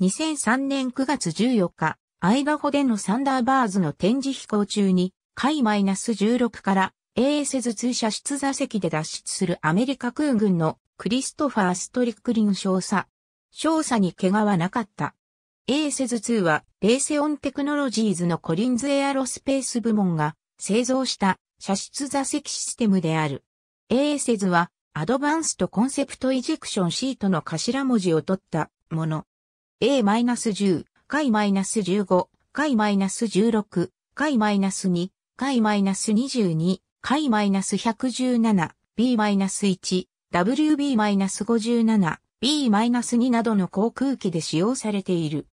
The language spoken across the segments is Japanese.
2003年9月14日、アイダホでのサンダーバーズの展示飛行中に、海 -16 から AS 通射出座席で脱出するアメリカ空軍のクリストファー・ストリックリン少佐。少佐に怪我はなかった。AS2 はレーセオンテクノロジーズのコリンズエアロスペース部門が製造した射出座席システムである。AS2 はアドバンストコンセプトイジェクションシートの頭文字を取ったもの。A-10、回 -15、回 -16、回 -2、回 -22、回 -117、B-1、WB-57、B-2 などの航空機で使用されている。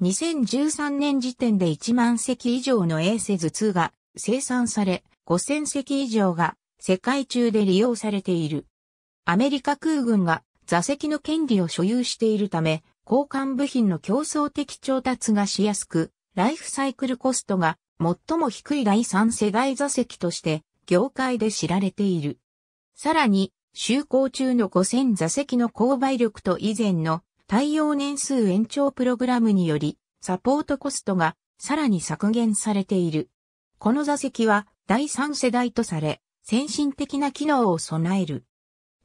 2013年時点で1万隻以上の衛星図2が生産され、5000隻以上が世界中で利用されている。アメリカ空軍が座席の権利を所有しているため、交換部品の競争的調達がしやすく、ライフサイクルコストが最も低い第三世代座席として業界で知られている。さらに、就航中の5000座席の購買力と以前の対応年数延長プログラムにより、サポートコストがさらに削減されている。この座席は第三世代とされ、先進的な機能を備える。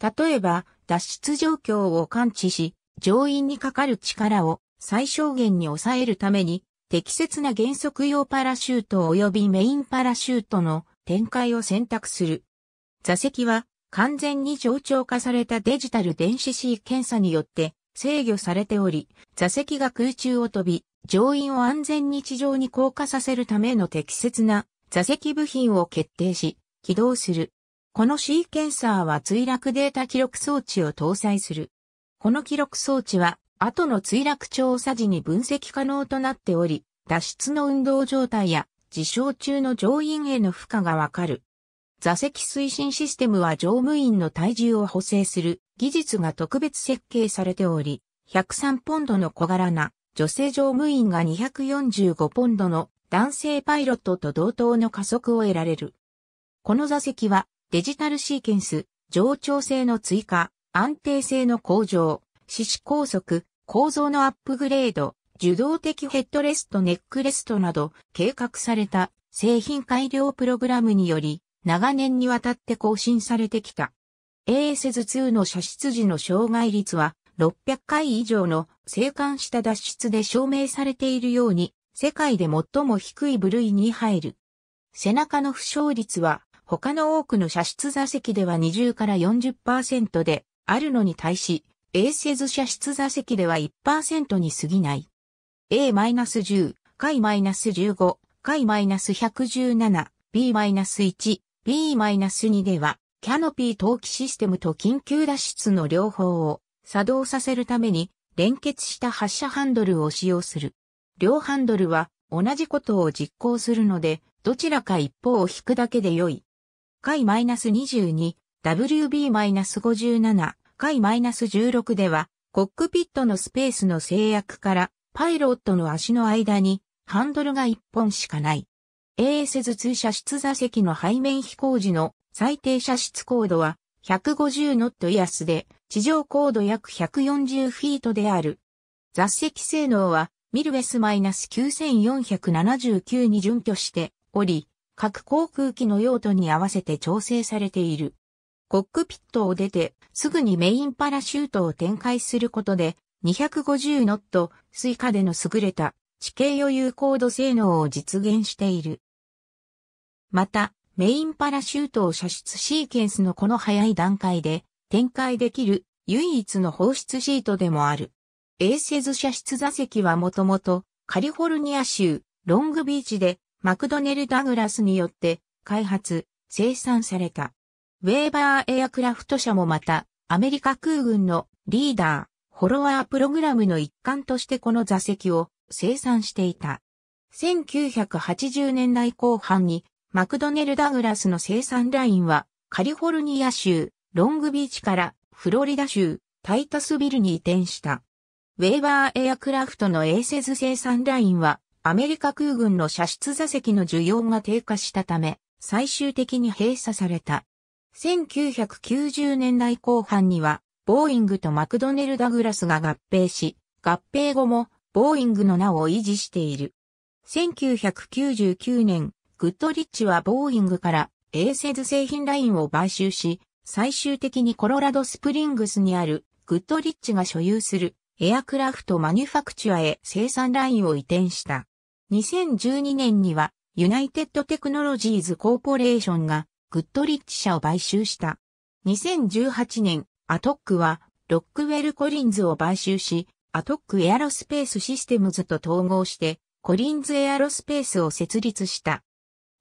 例えば、脱出状況を感知し、上院にかかる力を最小限に抑えるために、適切な減速用パラシュート及びメインパラシュートの展開を選択する。座席は完全に冗長化されたデジタル電子 C 検査によって制御されており、座席が空中を飛び、乗員を安全に地上に降下させるための適切な座席部品を決定し、起動する。この C 検査ーは墜落データ記録装置を搭載する。この記録装置は、後の墜落調査時に分析可能となっており、脱出の運動状態や、自傷中の乗員への負荷がわかる。座席推進システムは乗務員の体重を補正する技術が特別設計されており、103ポンドの小柄な女性乗務員が245ポンドの男性パイロットと同等の加速を得られる。この座席はデジタルシーケンス、上長性の追加、安定性の向上、四肢拘束、構造のアップグレード、受動的ヘッドレストネックレストなど計画された製品改良プログラムにより長年にわたって更新されてきた。a s s 2の射出時の障害率は600回以上の生還した脱出で証明されているように世界で最も低い部類に入る。背中の負傷率は他の多くの射出座席では20から40%であるのに対し、A せず射出座席では1%に過ぎない。A-10、回 -15、回 -117、B-1、B-2 では、キャノピー投機システムと緊急脱出の両方を作動させるために連結した発射ハンドルを使用する。両ハンドルは同じことを実行するので、どちらか一方を引くだけで良い。回 -22、WB-57、回 -16 では、コックピットのスペースの制約から、パイロットの足の間に、ハンドルが1本しかない。AS 通射出座席の背面飛行時の最低射出高度は、150ノット安で、地上高度約140フィートである。座席性能は、ミルウェスマイナス -9479 に準拠しており、各航空機の用途に合わせて調整されている。コックピットを出て、すぐにメインパラシュートを展開することで、250ノット、スイカでの優れた地形余裕高度性能を実現している。また、メインパラシュートを射出シーケンスのこの早い段階で展開できる唯一の放出シートでもある。エーセズ射出座席はもともとカリフォルニア州ロングビーチでマクドネル・ダグラスによって開発、生産された。ウェーバーエアクラフト社もまた、アメリカ空軍のリーダー、フォロワープログラムの一環としてこの座席を生産していた。1980年代後半に、マクドネル・ダグラスの生産ラインは、カリフォルニア州、ロングビーチからフロリダ州、タイタスビルに移転した。ウェーバーエアクラフトのエーセズ生産ラインは、アメリカ空軍の射出座席の需要が低下したため、最終的に閉鎖された。1990年代後半には、ボーイングとマクドネル・ダグラスが合併し、合併後も、ボーイングの名を維持している。1999年、グッドリッチはボーイングからエーセズ製品ラインを買収し、最終的にコロラドスプリングスにあるグッドリッチが所有するエアクラフトマニュファクチュアへ生産ラインを移転した。2012年にはユナイテッドテクノロジーズコーポレーションがグッドリッチ社を買収した。2018年、アトックは、ロックウェル・コリンズを買収し、アトックエアロスペースシステムズと統合して、コリンズエアロスペースを設立した。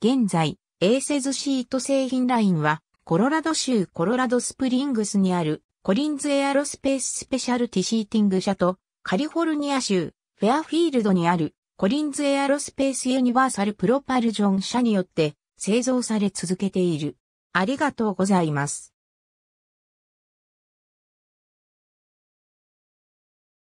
現在、エーセズシート製品ラインは、コロラド州コロラドスプリングスにある、コリンズエアロスペーススペシャルティシーティング社と、カリフォルニア州、フェアフィールドにある、コリンズエアロスペースユニバーサルプロパルジョン社によって、製造され続けている。ありがとうございます。